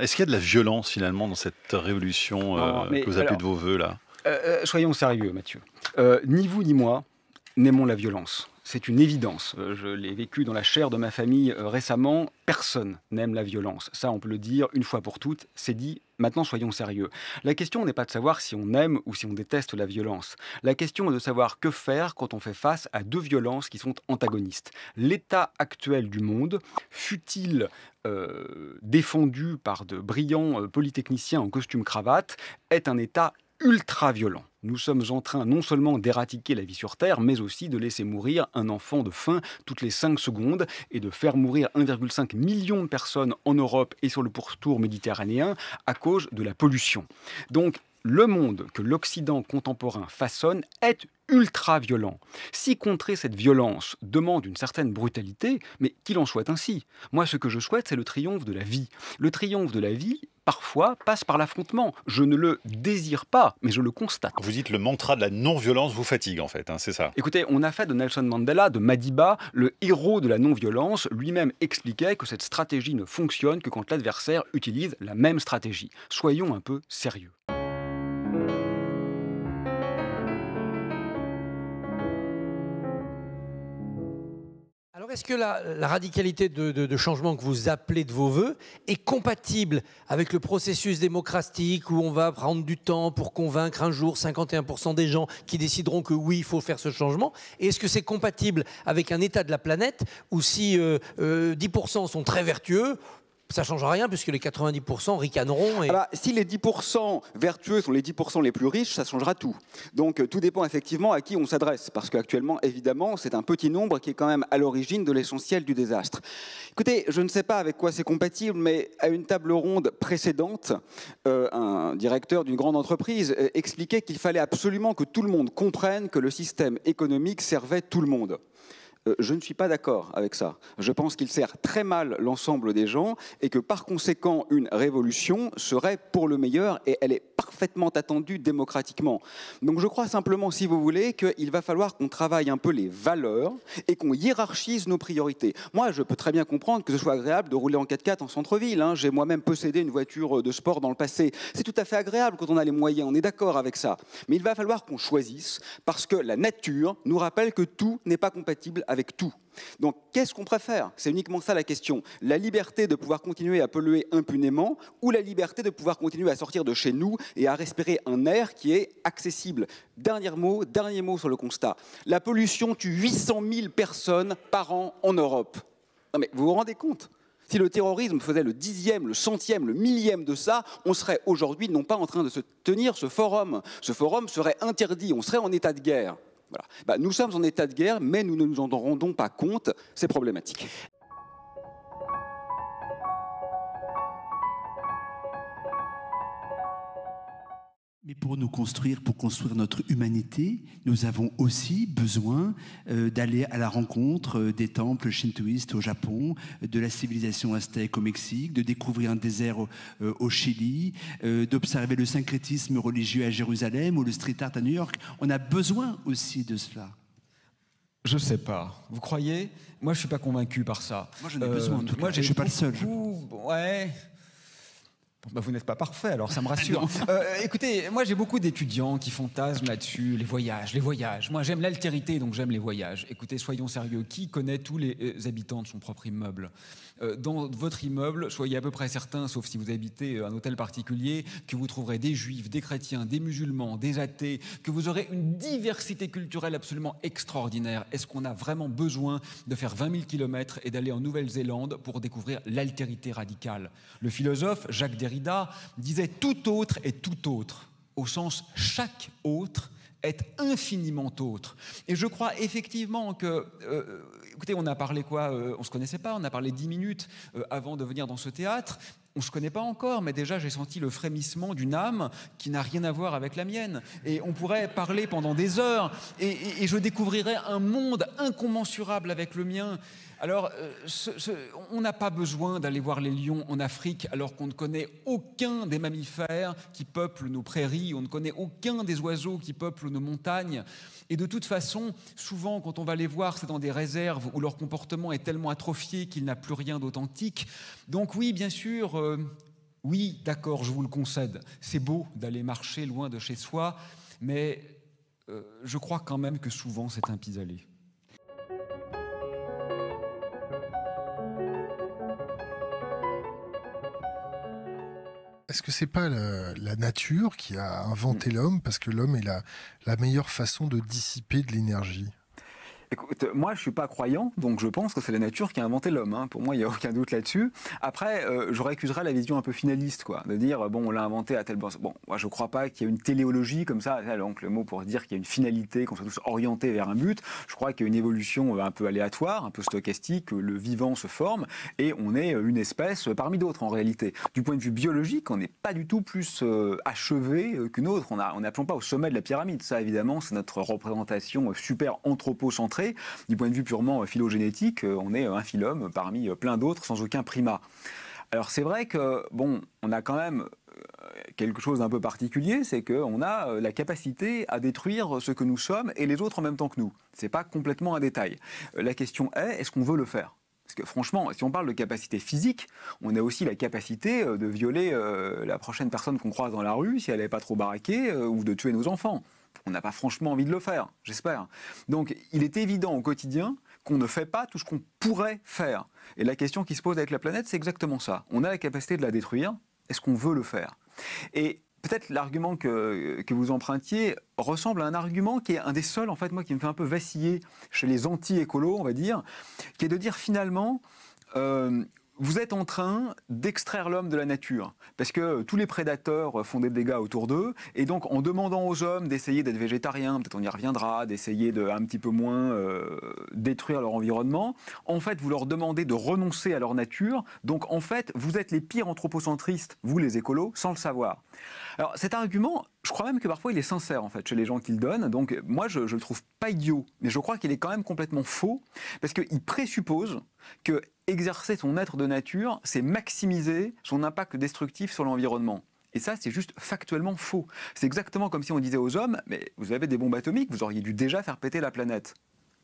Est-ce qu'il y a de la violence finalement dans cette révolution euh, que vous appelez de vos voeux là euh, euh, Soyons sérieux, Mathieu. ni vous ni moi n'aimons la violence c'est une évidence. Euh, je l'ai vécu dans la chair de ma famille euh, récemment. Personne n'aime la violence. Ça, on peut le dire une fois pour toutes. C'est dit. Maintenant, soyons sérieux. La question n'est pas de savoir si on aime ou si on déteste la violence. La question est de savoir que faire quand on fait face à deux violences qui sont antagonistes. L'état actuel du monde, fut-il euh, défendu par de brillants polytechniciens en costume cravate, est un état ultra-violent. Nous sommes en train non seulement d'éradiquer la vie sur Terre, mais aussi de laisser mourir un enfant de faim toutes les 5 secondes et de faire mourir 1,5 million de personnes en Europe et sur le pourtour méditerranéen à cause de la pollution. Donc le monde que l'Occident contemporain façonne est ultra-violent. Si contrer cette violence demande une certaine brutalité, mais qu'il en soit ainsi. Moi, ce que je souhaite, c'est le triomphe de la vie. Le triomphe de la vie, parfois, passe par l'affrontement. Je ne le désire pas, mais je le constate. Vous dites le mantra de la non-violence vous fatigue, en fait, hein, c'est ça Écoutez, on a fait de Nelson Mandela, de Madiba, le héros de la non-violence, lui-même expliquait que cette stratégie ne fonctionne que quand l'adversaire utilise la même stratégie. Soyons un peu sérieux. est-ce que la, radicalité de, changement que vous appelez de vos voeux est compatible avec le processus démocratique où on va prendre du temps pour convaincre un jour 51% des gens qui décideront que oui, il faut faire ce changement est-ce que c'est compatible avec un état de la planète où si 10% euh, euh, sont très vertueux, ça ne change rien puisque les 90% ricaneront. Et... Ah bah, si les 10% vertueux sont les 10% les plus riches, ça changera tout. Donc euh, tout dépend effectivement à qui on s'adresse, parce qu'actuellement, évidemment, c'est un petit nombre qui est quand même à l'origine de l'essentiel du désastre. Écoutez, je ne sais pas avec quoi c'est compatible, mais à une table ronde précédente, euh, un directeur d'une grande entreprise euh, expliquait qu'il fallait absolument que tout le monde comprenne que le système économique servait tout le monde. Euh, je ne suis pas d'accord avec ça. Je pense qu'il sert très mal l'ensemble des gens et que par conséquent, une révolution serait pour le meilleur et elle est parfaitement attendu démocratiquement. Donc je crois simplement, si vous voulez, qu'il va falloir qu'on travaille un peu les valeurs et qu'on hiérarchise nos priorités. Moi, je peux très bien comprendre que ce soit agréable de rouler en 4x4 en centre-ville. Hein. J'ai moi-même possédé une voiture euh, de sport dans le passé. C'est tout à fait agréable quand on a les moyens, on est d'accord avec ça. Mais il va falloir qu'on choisisse parce que la nature nous rappelle que tout n'est pas compatible avec tout. Donc qu'est-ce qu'on préfère C'est uniquement ça la question. La liberté de pouvoir continuer à polluer impunément ou la liberté de pouvoir continuer à sortir de chez nous et à respirer un air qui est accessible. Dernier mot, dernier mot sur le constat. La pollution tue 800 000 personnes par an en Europe. mais vous vous rendez compte si le terrorisme faisait le dixième, le centième, le millième de ça, on serait aujourd'hui non pas en train de se tenir ce forum. Ce forum serait interdit, on serait en état de guerre. Bah, nous sommes en état de guerre, mais nous ne nous en rendons pas compte, c'est problématique. Et pour nous construire, pour construire notre humanité, nous avons aussi besoin euh, d'aller à la rencontre euh, des temples shintoïstes au Japon, de la civilisation aztèque au Mexique, de découvrir un désert au, euh, Chili, d'observer le syncrétisme religieux à Jérusalem ou le street art à New York. On a besoin aussi de cela. Je sais pas. Vous croyez Moi, je suis pas convaincu par ça. Moi, je ai besoin. En tout cas. Moi, je suis pas le seul. ouais. Bah, vous n'êtes pas parfait, alors ça me rassure. Euh, écoutez, moi j'ai beaucoup d'étudiants qui fantasment là-dessus, les voyages, les voyages. Moi j'aime l'altérité, donc j'aime les voyages. Écoutez, soyons sérieux, qui connaît tous les euh, habitants de son propre immeuble euh, Dans votre immeuble, soyez à peu près certains, sauf si vous habitez un hôtel particulier, que vous trouverez des juifs, des chrétiens, des musulmans, des athées, que vous aurez une diversité culturelle absolument extraordinaire. Est-ce qu'on a vraiment besoin de faire 20 000 kilomètres et d'aller en Nouvelle-Zélande pour découvrir l'altérité radicale Le philosophe Jacques Derrida Derrida disait tout autre est tout autre, au sens chaque autre est infiniment autre. Et je crois effectivement que, euh, écoutez, on a parlé quoi euh, On se connaissait pas, on a parlé dix minutes euh, avant de venir dans ce théâtre on ne se connaît pas encore, mais déjà j'ai senti le frémissement d'une âme qui n'a rien à voir avec la mienne. Et on pourrait parler pendant des heures, et, je découvrirais un monde incommensurable avec le mien. Alors, euh, on n'a pas besoin d'aller voir les lions en Afrique alors qu'on ne connaît aucun des mammifères qui peuplent nos prairies, on ne connaît aucun des oiseaux qui peuplent nos montagnes. Et de toute façon, souvent quand on va les voir, c'est dans des réserves où leur comportement est tellement atrophié qu'il n'a plus rien d'authentique. Donc oui, bien sûr, euh, oui, d'accord, je vous le concède, c'est beau d'aller marcher loin de chez soi, mais euh, je crois quand même que souvent c'est un pis-aller. est-ce que c'est pas la, nature qui a inventé mm. l'homme parce que l'homme est la meilleure façon de dissiper de l'énergie Écoute, moi, je suis pas croyant, donc je pense que c'est la nature qui a inventé l'homme. Hein. Pour moi, il n'y a aucun doute là-dessus. Après, euh, je récuserais la vision un peu finaliste, quoi, de dire bon, on l'a inventé à tel base Bon, moi, je crois pas qu'il y ait une téléologie comme ça. donc le mot pour dire qu'il y a une finalité, qu'on soit tous orientés vers un but. Je crois qu'il y a une évolution euh, un peu aléatoire, un peu stochastique. Le vivant se forme et on est euh, une espèce parmi d'autres en réalité. Du point de vue biologique, on n'est pas du tout plus achevé qu'une autre. On n'appelons on pas au sommet de la pyramide. Ça, évidemment, c'est notre représentation super anthropocentrée du point de vue purement euh, phylogénétique, euh, on est euh, un phylum parmi plein d'autres sans aucun primat. Alors c'est vrai que, bon, on a quand même quelque chose d'un peu particulier, c'est qu'on a la capacité à détruire ce que nous sommes et les autres en même temps que nous. C'est pas complètement un détail. La question est, est-ce qu'on veut le faire parce que franchement, si on parle de capacité physique, on a aussi la capacité de violer la prochaine personne qu'on croise dans la rue si elle n'est pas trop baraquée ou de tuer nos enfants on n'a pas franchement envie de le faire, j'espère. Donc il est évident au quotidien qu'on ne fait pas tout ce qu'on pourrait faire. Et la question qui se pose avec la planète, c'est exactement ça. On a la capacité de la détruire, est-ce qu'on veut le faire Et peut-être l'argument que, vous empruntiez ressemble à un argument qui est un des seuls, en fait, moi, qui me fait un peu vaciller chez les anti-écolos, on va dire, qui est de dire finalement, euh, vous êtes en train d'extraire l'homme de la nature, parce que tous les prédateurs font des dégâts autour d'eux, et donc en demandant aux hommes d'essayer d'être végétariens, peut-être on y reviendra, d'essayer de un petit peu moins euh, détruire leur environnement, en fait vous leur demandez de renoncer à leur nature, donc en fait vous êtes les pires anthropocentristes, vous les écolos, sans le savoir. Alors cet argument, je crois même que parfois il est sincère en fait chez les gens qu'il donne. Donc moi je, je le trouve pas idiot, mais je crois qu'il est quand même complètement faux parce qu'il présuppose que exercer son être de nature, c'est maximiser son impact destructif sur l'environnement. Et ça, c'est juste factuellement faux. C'est exactement comme si on disait aux hommes, mais vous avez des bombes atomiques, vous auriez dû déjà faire péter la planète.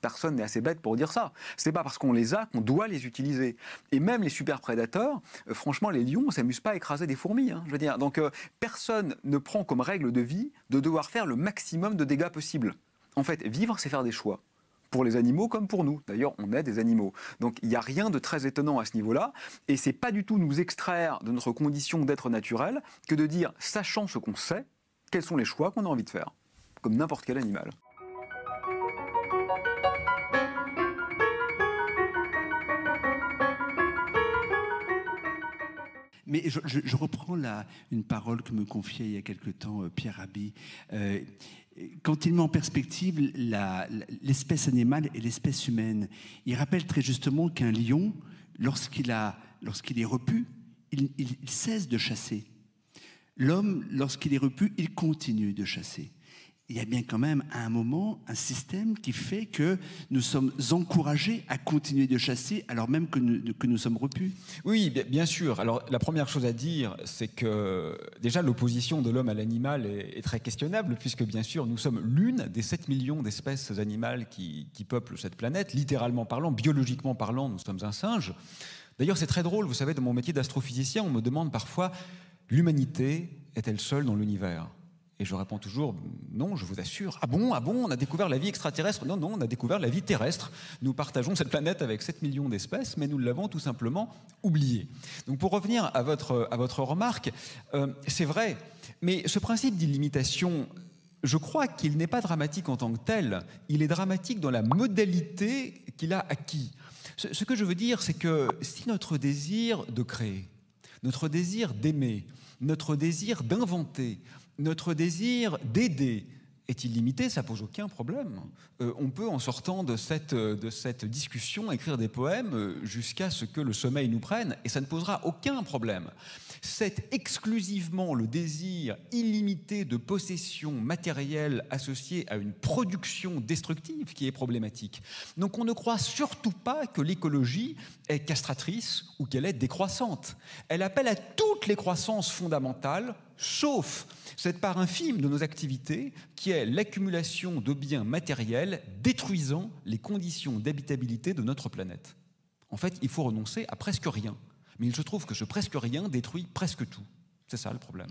Personne n'est assez bête pour dire ça. C'est pas parce qu'on les a qu'on doit les utiliser. Et même les super prédateurs, euh, franchement, les lions, on s'amuse pas à écraser des fourmis. Hein, je veux dire, donc euh, personne ne prend comme règle de vie de devoir faire le maximum de dégâts possible. En fait, vivre, c'est faire des choix pour les animaux comme pour nous. D'ailleurs, on est des animaux. Donc il n'y a rien de très étonnant à ce niveau-là. Et c'est pas du tout nous extraire de notre condition d'être naturel que de dire, sachant ce qu'on sait, quels sont les choix qu'on a envie de faire, comme n'importe quel animal. Mais je, reprends une parole que me confiait il y a quelque temps euh, Pierre Rabhi. Euh, quand il met en perspective l'espèce animale et l'espèce humaine, il rappelle très justement qu'un lion, lorsqu'il est repu, il cesse de chasser. L'homme, lorsqu'il est repu, il continue de chasser il y a bien quand même à un moment un système qui fait que nous sommes encouragés à continuer de chasser alors même que nous, que nous sommes repus. Oui, bien sûr. Alors la première chose à dire, c'est que déjà l'opposition de l'homme à l'animal est, très questionnable, puisque bien sûr nous sommes l'une des 7 millions d'espèces animales qui, qui peuplent cette planète. Littéralement parlant, biologiquement parlant, nous sommes un singe. D'ailleurs c'est très drôle, vous savez, dans mon métier d'astrophysicien, on me demande parfois, l'humanité est-elle seule dans l'univers et je réponds toujours, non, je vous assure. Ah bon, ah bon, on a découvert la vie extraterrestre Non, non, on a découvert la vie terrestre. Nous partageons cette planète avec 7 millions d'espèces, mais nous l'avons tout simplement oubliée. Donc pour revenir à votre, à votre remarque, euh, c'est vrai, mais ce principe d'illimitation, je crois qu'il n'est pas dramatique en tant que tel, il est dramatique dans la modalité qu'il a acquis. ce que je veux dire, c'est que si notre désir de créer, notre désir d'aimer, notre désir d'inventer, notre désir d'aider est illimité, ça pose aucun problème. Euh, on peut, en sortant de cette, euh, de cette discussion, écrire des poèmes euh, jusqu'à ce que le sommeil nous prenne, et ça ne posera aucun problème. C'est exclusivement le désir illimité de possession matérielle associé à une production destructive qui est problématique. Donc on ne croit surtout pas que l'écologie est castratrice ou qu'elle est décroissante. Elle appelle à toutes les croissances fondamentales sauf cette part infime de nos activités qui est l'accumulation de biens matériels détruisant les conditions d'habitabilité de notre planète. En fait, il faut renoncer à presque rien. Mais il se trouve que ce presque rien détruit presque tout. C'est ça le problème.